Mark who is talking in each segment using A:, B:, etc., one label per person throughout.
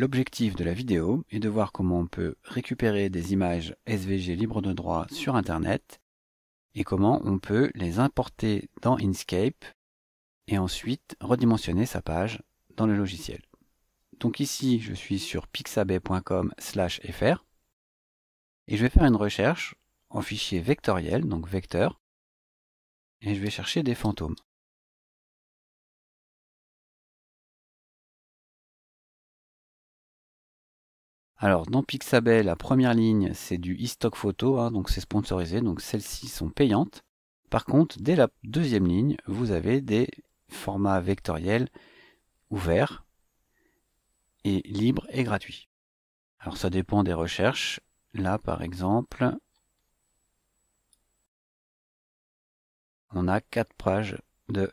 A: L'objectif de la vidéo est de
B: voir comment on peut récupérer des images SVG libres de droit sur Internet
C: et comment on peut les importer dans Inkscape et ensuite redimensionner sa page dans le logiciel. Donc ici, je suis sur pixabay.com
B: fr et je vais faire une recherche en fichier vectoriel, donc
A: vecteur, et je vais chercher des fantômes. Alors
B: dans Pixabay, la première ligne c'est du e-stock photo, hein, donc c'est sponsorisé, donc celles-ci sont
C: payantes. Par contre, dès la deuxième ligne, vous avez des formats vectoriels ouverts et libres et gratuits. Alors
B: ça dépend des recherches. Là par exemple, on a quatre pages de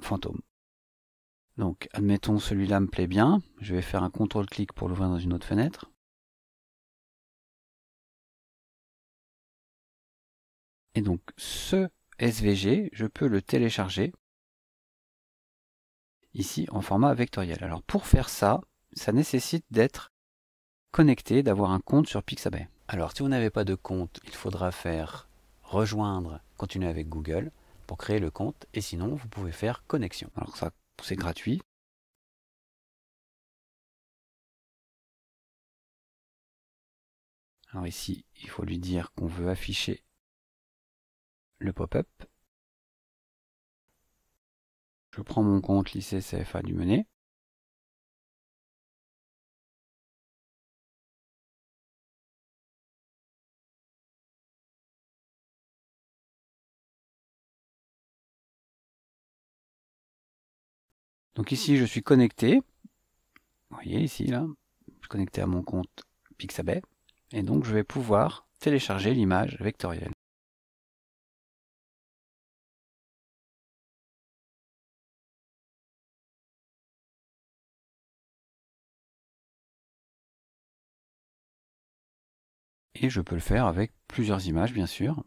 A: fantômes. Donc, admettons celui-là me plaît bien. Je vais faire un CTRL-clic pour l'ouvrir dans une autre fenêtre. Et donc, ce SVG, je peux le télécharger
C: ici en format vectoriel. Alors, pour faire ça, ça nécessite d'être connecté, d'avoir un compte sur Pixabay. Alors, si vous n'avez pas de compte, il faudra faire rejoindre, continuer avec Google pour créer le compte, et sinon, vous pouvez faire
A: connexion. Alors, ça c'est gratuit. Alors ici, il faut lui dire qu'on veut afficher le pop-up. Je prends mon compte lycée CFA du Menet. Donc ici, je suis connecté. Vous voyez ici, là, je suis connecté à mon compte Pixabay. Et donc, je vais pouvoir télécharger l'image vectorielle. Et je peux le faire avec plusieurs images, bien
B: sûr.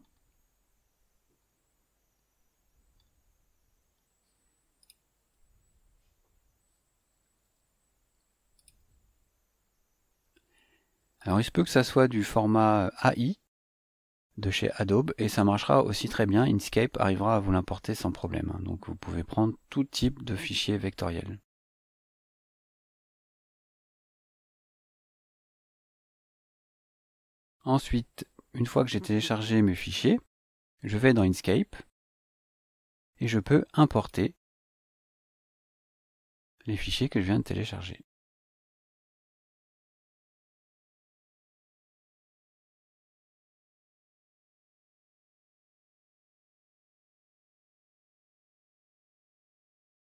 C: Alors il se peut que ça soit du format euh, AI de chez Adobe et ça marchera aussi très bien. Inkscape arrivera à vous l'importer sans problème. Hein. Donc vous pouvez prendre tout
A: type de fichier vectoriel. Ensuite, une fois que j'ai téléchargé mes fichiers, je vais dans Inkscape et je peux importer les fichiers que je viens de télécharger.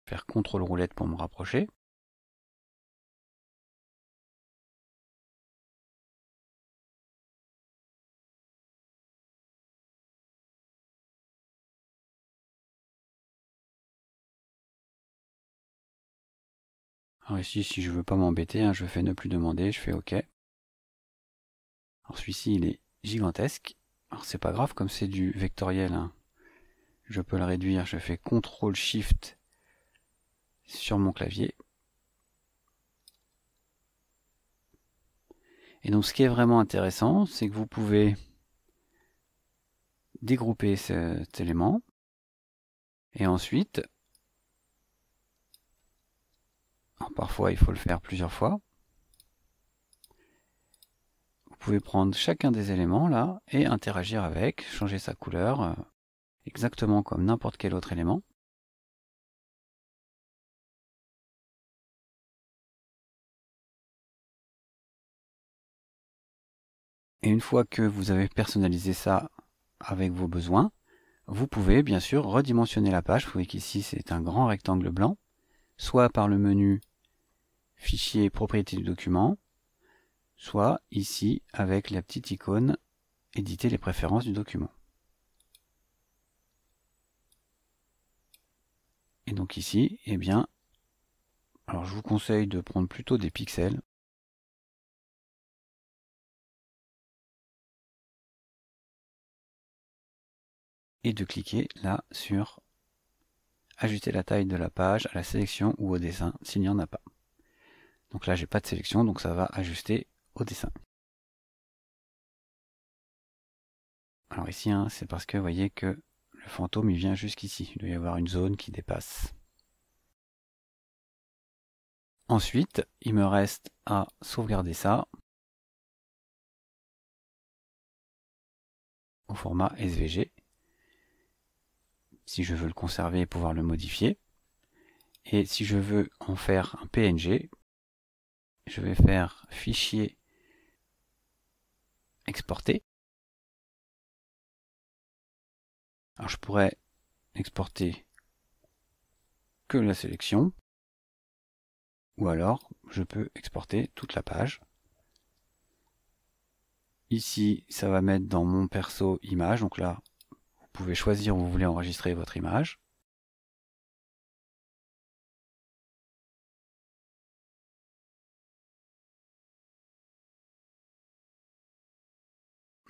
A: faire contrôle roulette pour me rapprocher. Alors ah ici, si je veux pas m'embêter, hein, je fais ne plus demander,
B: je fais OK. Alors celui-ci, il est gigantesque. Alors c'est pas grave,
C: comme c'est du vectoriel, hein. je peux le réduire. Je fais CTRL SHIFT sur mon clavier. Et donc ce qui est vraiment intéressant, c'est que vous pouvez dégrouper cet élément et ensuite, parfois il faut le faire plusieurs fois, vous pouvez prendre chacun des éléments là et interagir avec,
A: changer sa couleur, euh, exactement comme n'importe quel autre élément. Et une fois que vous avez personnalisé ça
C: avec vos besoins, vous pouvez bien sûr redimensionner la page. Vous voyez qu'ici c'est un grand rectangle blanc, soit par le menu Fichier propriété du document, soit ici avec la petite icône Éditer les préférences du document. Et donc
A: ici, eh bien, alors je vous conseille de prendre plutôt des pixels, et de cliquer là sur ajuster la taille de la
B: page à la sélection ou au dessin s'il n'y en a pas. Donc là j'ai pas de sélection donc ça va ajuster au dessin. Alors ici hein, c'est parce que vous voyez que le fantôme il vient jusqu'ici, il doit y avoir une zone qui dépasse.
A: Ensuite il me reste à sauvegarder ça au format
B: SVG si je veux le conserver et pouvoir le modifier. Et si je veux en faire un PNG, je vais faire
A: fichier exporter. Alors je pourrais exporter
B: que la sélection, ou alors je peux exporter toute la page.
C: Ici, ça va mettre dans mon perso image, donc
A: là, pouvez choisir où vous voulez enregistrer votre image.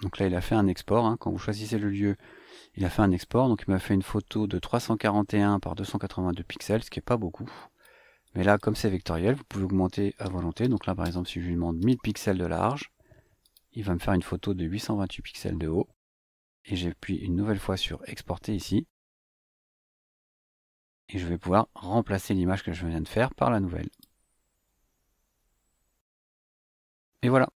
A: Donc là, il a fait un export. Hein. Quand vous choisissez
C: le lieu, il a fait un export. Donc il m'a fait une photo de 341 par 282 pixels, ce qui n'est pas beaucoup. Mais là, comme c'est vectoriel, vous pouvez augmenter à volonté. Donc là, par exemple, si je lui demande 1000 pixels de large, il va me faire une photo de 828 pixels de haut et j'appuie une nouvelle fois sur exporter ici. Et je vais pouvoir
A: remplacer l'image que je viens de faire par la nouvelle. Et voilà,